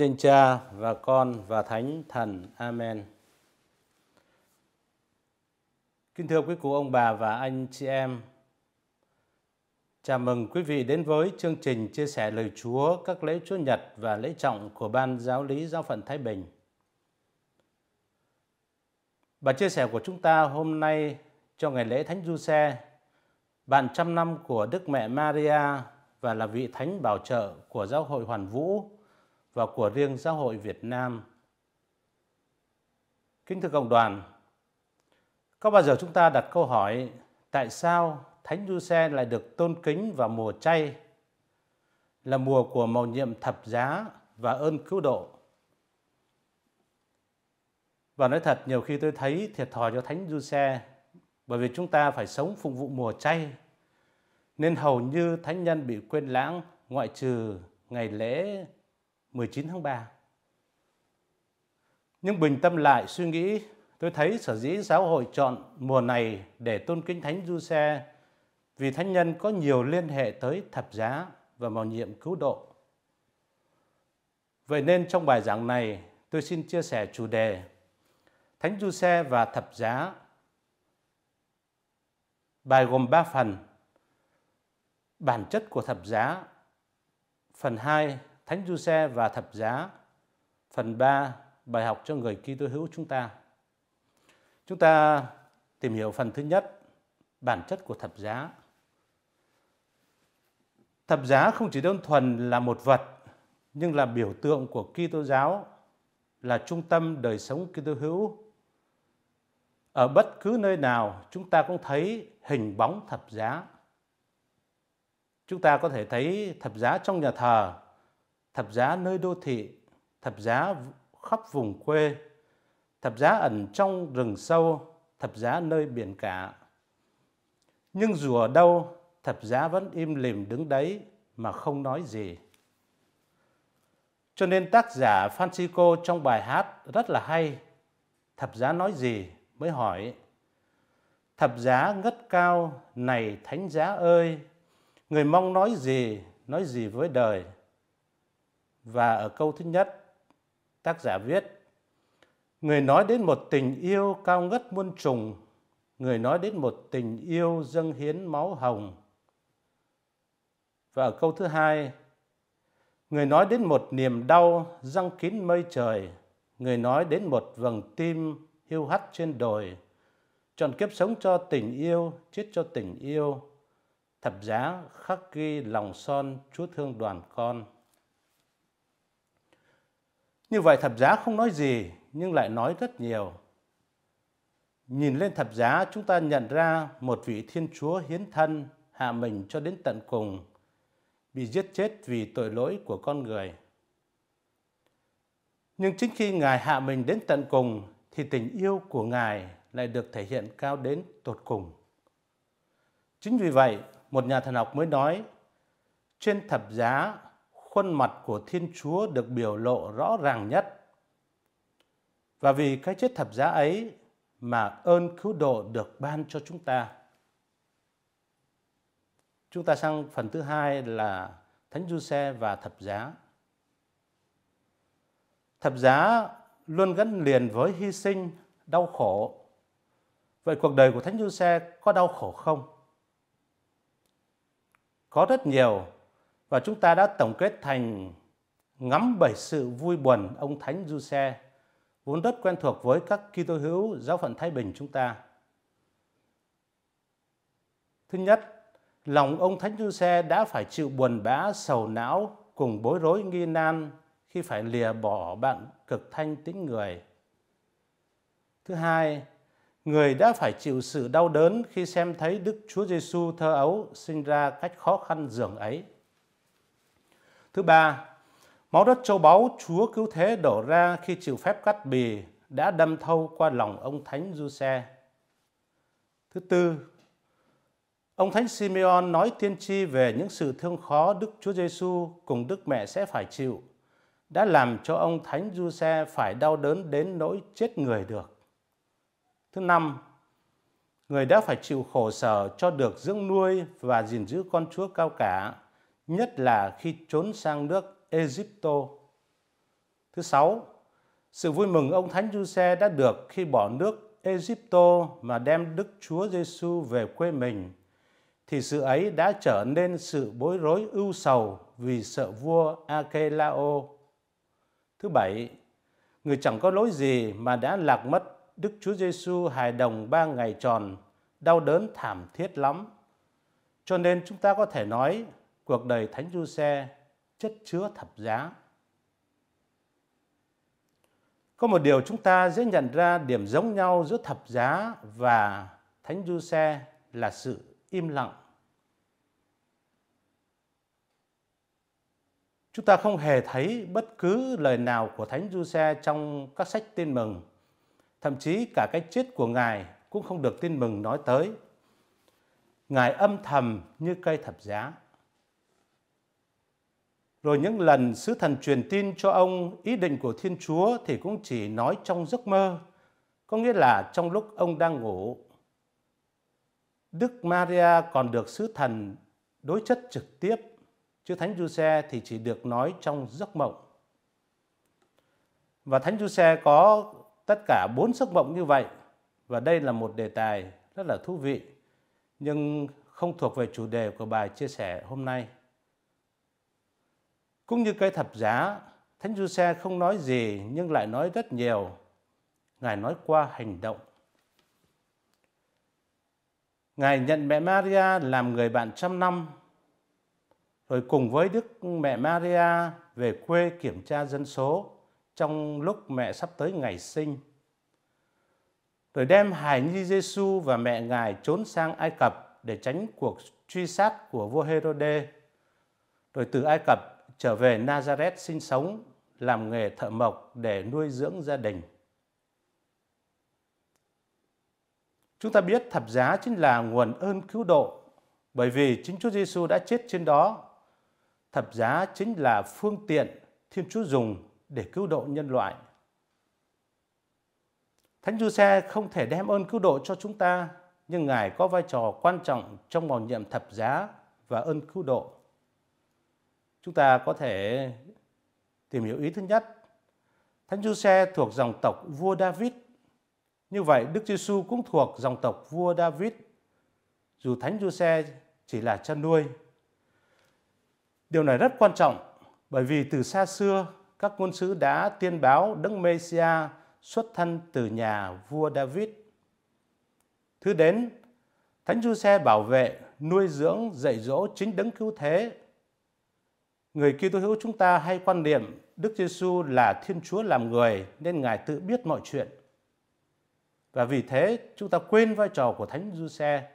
trên Cha và Con và Thánh Thần. Amen. Kính thưa quý cụ ông bà và anh chị em, chào mừng quý vị đến với chương trình chia sẻ lời Chúa các lễ Chúa Nhật và lễ trọng của Ban Giáo lý Giáo phận Thái Bình. Bài chia sẻ của chúng ta hôm nay cho ngày lễ Thánh Du Xe, bạn trăm năm của Đức Mẹ Maria và là vị thánh bảo trợ của Giáo hội Hoàn Vũ và của riêng giáo hội Việt Nam. Kính thưa cộng đoàn, có bao giờ chúng ta đặt câu hỏi tại sao Thánh Du Xe lại được tôn kính vào mùa chay là mùa của màu nhiệm thập giá và ơn cứu độ? Và nói thật, nhiều khi tôi thấy thiệt thòi cho Thánh Du Xe bởi vì chúng ta phải sống phục vụ mùa chay nên hầu như thánh nhân bị quên lãng ngoại trừ ngày lễ 19 tháng 3. Nhưng bình tâm lại suy nghĩ, tôi thấy sở dĩ giáo hội chọn mùa này để tôn kính Thánh Du Xe vì thánh nhân có nhiều liên hệ tới thập giá và màu nhiệm cứu độ. Vậy nên trong bài giảng này, tôi xin chia sẻ chủ đề Thánh Du Xe và thập giá. Bài gồm 3 phần. Bản chất của thập giá. Phần 2 Thánh Du Xe và Thập Giá, phần 3, bài học cho người Kitô hữu chúng ta. Chúng ta tìm hiểu phần thứ nhất, bản chất của thập giá. Thập giá không chỉ đơn thuần là một vật, nhưng là biểu tượng của Kitô giáo, là trung tâm đời sống Kitô hữu. Ở bất cứ nơi nào, chúng ta cũng thấy hình bóng thập giá. Chúng ta có thể thấy thập giá trong nhà thờ, thập giá nơi đô thị, thập giá khắp vùng quê, thập giá ẩn trong rừng sâu, thập giá nơi biển cả. Nhưng dù ở đâu, thập giá vẫn im lìm đứng đấy mà không nói gì. Cho nên tác giả Francisco trong bài hát rất là hay. Thập giá nói gì mới hỏi. Thập giá ngất cao, này thánh giá ơi, người mong nói gì, nói gì với đời. Và ở câu thứ nhất, tác giả viết, Người nói đến một tình yêu cao ngất muôn trùng, người nói đến một tình yêu dâng hiến máu hồng. Và ở câu thứ hai, người nói đến một niềm đau răng kín mây trời, người nói đến một vầng tim hiu hắt trên đồi, chọn kiếp sống cho tình yêu, chết cho tình yêu, thập giá khắc ghi lòng son chúa thương đoàn con. Như vậy thập giá không nói gì nhưng lại nói rất nhiều. Nhìn lên thập giá chúng ta nhận ra một vị Thiên Chúa hiến thân hạ mình cho đến tận cùng, bị giết chết vì tội lỗi của con người. Nhưng chính khi Ngài hạ mình đến tận cùng thì tình yêu của Ngài lại được thể hiện cao đến tột cùng. Chính vì vậy, một nhà thần học mới nói, trên thập giá khuôn mặt của Thiên Chúa được biểu lộ rõ ràng nhất. Và vì cái chết thập giá ấy mà ơn cứu độ được ban cho chúng ta. Chúng ta sang phần thứ hai là Thánh Giuse và thập giá. Thập giá luôn gắn liền với hy sinh, đau khổ. Vậy cuộc đời của Thánh Giuse có đau khổ không? Có rất nhiều và chúng ta đã tổng kết thành ngắm bảy sự vui buồn ông Thánh Du Xe, vốn rất quen thuộc với các Kitô hữu giáo phận Thái Bình chúng ta. Thứ nhất, lòng ông Thánh Du Xe đã phải chịu buồn bã, sầu não cùng bối rối nghi nan khi phải lìa bỏ bạn cực thanh tính người. Thứ hai, người đã phải chịu sự đau đớn khi xem thấy Đức Chúa Giêsu thơ ấu sinh ra cách khó khăn dường ấy. Thứ ba, máu đất châu báu Chúa cứu thế đổ ra khi chịu phép cắt bì đã đâm thâu qua lòng ông Thánh Du Xe. Thứ tư, ông Thánh Simeon nói tiên tri về những sự thương khó Đức Chúa Giêsu cùng Đức Mẹ sẽ phải chịu, đã làm cho ông Thánh Du Xe phải đau đớn đến nỗi chết người được. Thứ năm, người đã phải chịu khổ sở cho được dưỡng nuôi và gìn giữ con Chúa cao cả nhất là khi trốn sang nước Egypto. Thứ sáu, sự vui mừng ông Thánh Giuse đã được khi bỏ nước Egypto mà đem Đức Chúa Giêsu về quê mình, thì sự ấy đã trở nên sự bối rối ưu sầu vì sợ vua Akelao. Thứ bảy, người chẳng có lỗi gì mà đã lạc mất Đức Chúa Giêsu hài đồng ba ngày tròn, đau đớn thảm thiết lắm. Cho nên chúng ta có thể nói cuộc đời Thánh Du Xe chất chứa thập giá. Có một điều chúng ta dễ nhận ra điểm giống nhau giữa thập giá và Thánh Du Xe là sự im lặng. Chúng ta không hề thấy bất cứ lời nào của Thánh Du Xe trong các sách tin mừng. Thậm chí cả cái chết của Ngài cũng không được tin mừng nói tới. Ngài âm thầm như cây thập giá. Rồi những lần sứ thần truyền tin cho ông ý định của Thiên Chúa thì cũng chỉ nói trong giấc mơ, có nghĩa là trong lúc ông đang ngủ. Đức Maria còn được sứ thần đối chất trực tiếp, chứ Thánh Giuse thì chỉ được nói trong giấc mộng. Và Thánh Giuse có tất cả bốn giấc mộng như vậy và đây là một đề tài rất là thú vị nhưng không thuộc về chủ đề của bài chia sẻ hôm nay. Cũng như cây thập giá, Thánh Du Xe không nói gì nhưng lại nói rất nhiều. Ngài nói qua hành động. Ngài nhận mẹ Maria làm người bạn trăm năm, rồi cùng với Đức mẹ Maria về quê kiểm tra dân số trong lúc mẹ sắp tới ngày sinh. Rồi đem hài nhi Giêsu và mẹ ngài trốn sang Ai Cập để tránh cuộc truy sát của vua Herode. Rồi từ Ai Cập trở về Nazareth sinh sống, làm nghề thợ mộc để nuôi dưỡng gia đình. Chúng ta biết thập giá chính là nguồn ơn cứu độ, bởi vì chính Chúa Giêsu đã chết trên đó. Thập giá chính là phương tiện Thiên Chúa dùng để cứu độ nhân loại. Thánh Giuse không thể đem ơn cứu độ cho chúng ta, nhưng Ngài có vai trò quan trọng trong màu nhiệm thập giá và ơn cứu độ. Chúng ta có thể tìm hiểu ý thứ nhất. Thánh Giuse thuộc dòng tộc vua David. Như vậy Đức Giêsu cũng thuộc dòng tộc vua David. Dù Thánh Giuse chỉ là chăn nuôi. Điều này rất quan trọng bởi vì từ xa xưa các ngôn sứ đã tiên báo Đấng messia xuất thân từ nhà vua David. Thứ đến, Thánh Giuse bảo vệ, nuôi dưỡng, dạy dỗ chính đấng cứu thế Người Kitô hữu chúng ta hay quan niệm Đức Giêsu là Thiên Chúa làm người nên Ngài tự biết mọi chuyện. Và vì thế chúng ta quên vai trò của Thánh Giuse.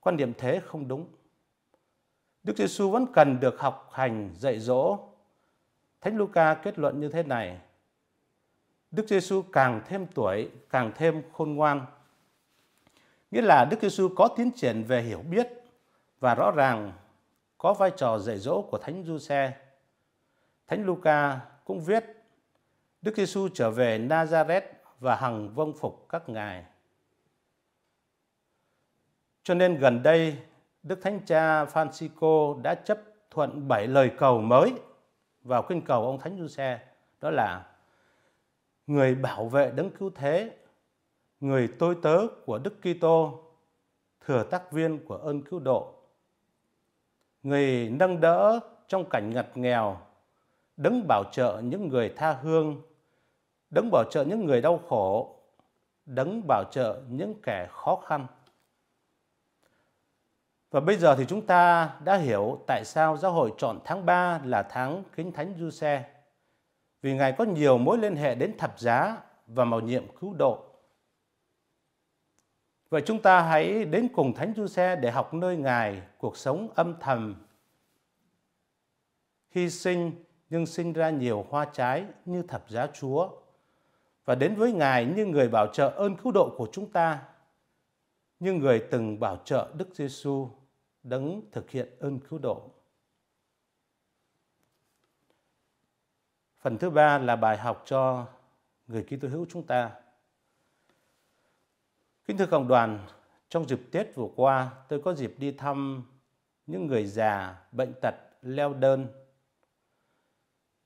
Quan điểm thế không đúng. Đức Giêsu vẫn cần được học hành dạy dỗ. Thánh Luca kết luận như thế này: Đức Giêsu càng thêm tuổi, càng thêm khôn ngoan. Nghĩa là Đức Giêsu có tiến triển về hiểu biết và rõ ràng có vai trò dạy dỗ của Thánh Giuse. Thánh Luca cũng viết Đức Giêsu trở về Nazareth và hằng vâng phục các ngài. Cho nên gần đây, Đức Thánh Cha Francisco đã chấp thuận bảy lời cầu mới vào khuyên cầu ông Thánh Giuse, đó là người bảo vệ đấng cứu thế, người tôi tớ của Đức Kitô, thừa tác viên của ơn cứu độ người nâng đỡ trong cảnh ngặt nghèo, đấng bảo trợ những người tha hương, đấng bảo trợ những người đau khổ, đấng bảo trợ những kẻ khó khăn. Và bây giờ thì chúng ta đã hiểu tại sao giáo hội chọn tháng 3 là tháng kính thánh du xe. Vì Ngài có nhiều mối liên hệ đến thập giá và màu nhiệm cứu độ Vậy chúng ta hãy đến cùng Thánh Giuse để học nơi Ngài cuộc sống âm thầm, hy sinh nhưng sinh ra nhiều hoa trái như thập giá Chúa và đến với Ngài như người bảo trợ ơn cứu độ của chúng ta, như người từng bảo trợ Đức Giêsu đấng thực hiện ơn cứu độ. Phần thứ ba là bài học cho người Kitô hữu chúng ta. Kính thưa cộng đoàn, trong dịp Tết vừa qua, tôi có dịp đi thăm những người già, bệnh tật, leo đơn.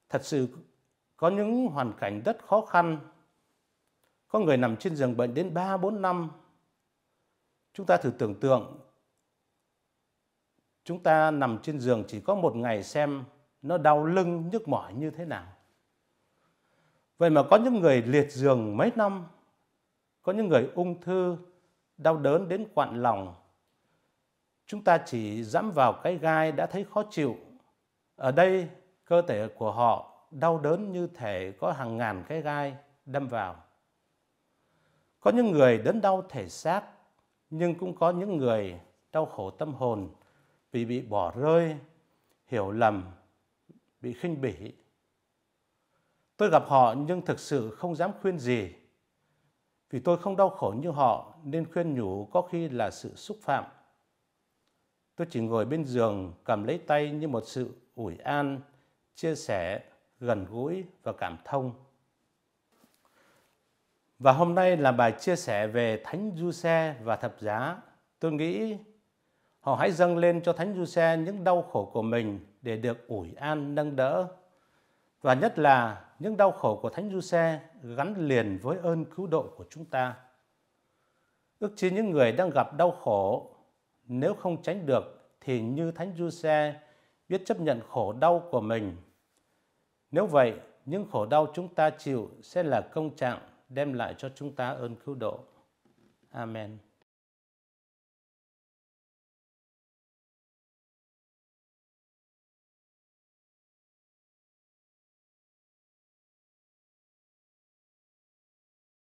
Thật sự có những hoàn cảnh rất khó khăn. Có người nằm trên giường bệnh đến 3 4 năm. Chúng ta thử tưởng tượng chúng ta nằm trên giường chỉ có một ngày xem nó đau lưng nhức mỏi như thế nào. Vậy mà có những người liệt giường mấy năm có những người ung thư đau đớn đến quặn lòng. Chúng ta chỉ dẫm vào cái gai đã thấy khó chịu. Ở đây, cơ thể của họ đau đớn như thể có hàng ngàn cái gai đâm vào. Có những người đớn đau thể xác, nhưng cũng có những người đau khổ tâm hồn vì bị bỏ rơi, hiểu lầm, bị khinh bỉ. Tôi gặp họ nhưng thực sự không dám khuyên gì vì tôi không đau khổ như họ nên khuyên nhủ có khi là sự xúc phạm. Tôi chỉ ngồi bên giường cầm lấy tay như một sự ủi an, chia sẻ, gần gũi và cảm thông. Và hôm nay là bài chia sẻ về Thánh Du Xe và Thập Giá. Tôi nghĩ họ hãy dâng lên cho Thánh Du Xe những đau khổ của mình để được ủi an nâng đỡ và nhất là những đau khổ của Thánh Giuse gắn liền với ơn cứu độ của chúng ta. Ước chi những người đang gặp đau khổ, nếu không tránh được thì như Thánh Giuse biết chấp nhận khổ đau của mình. Nếu vậy, những khổ đau chúng ta chịu sẽ là công trạng đem lại cho chúng ta ơn cứu độ. Amen.